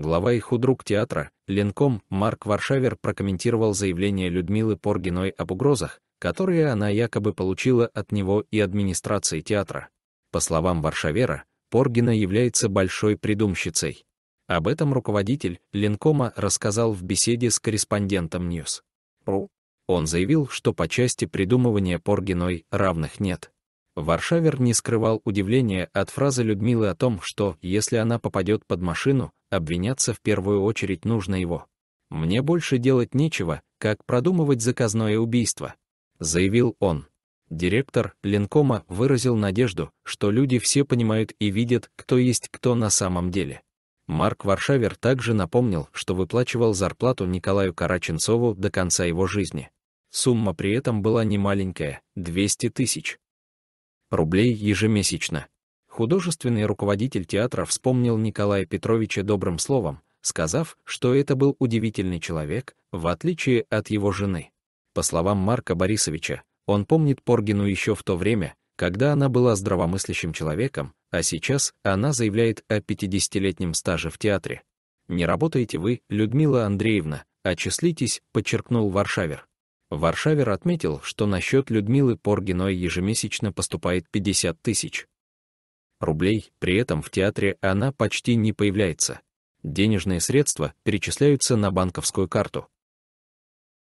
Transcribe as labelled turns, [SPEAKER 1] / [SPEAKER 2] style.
[SPEAKER 1] Глава и худрук театра, Ленком Марк Варшавер прокомментировал заявление Людмилы Поргиной об угрозах, которые она якобы получила от него и администрации театра. По словам Варшавера, Поргина является большой придумщицей. Об этом руководитель Ленкома рассказал в беседе с корреспондентом News. Он заявил, что по части придумывания Поргиной равных нет. Варшавер не скрывал удивления от фразы Людмилы о том, что, если она попадет под машину, обвиняться в первую очередь нужно его. «Мне больше делать нечего, как продумывать заказное убийство», — заявил он. Директор Ленкома выразил надежду, что люди все понимают и видят, кто есть кто на самом деле. Марк Варшавер также напомнил, что выплачивал зарплату Николаю Караченцову до конца его жизни. Сумма при этом была немаленькая — 200 тысяч рублей ежемесячно. Художественный руководитель театра вспомнил Николая Петровича добрым словом, сказав, что это был удивительный человек, в отличие от его жены. По словам Марка Борисовича, он помнит Поргину еще в то время, когда она была здравомыслящим человеком, а сейчас она заявляет о 50-летнем стаже в театре. «Не работаете вы, Людмила Андреевна, отчислитесь», а — подчеркнул Варшавер. Варшавер отметил, что на счет Людмилы Поргиной ежемесячно поступает 50 тысяч рублей, при этом в театре она почти не появляется. Денежные средства перечисляются на банковскую карту.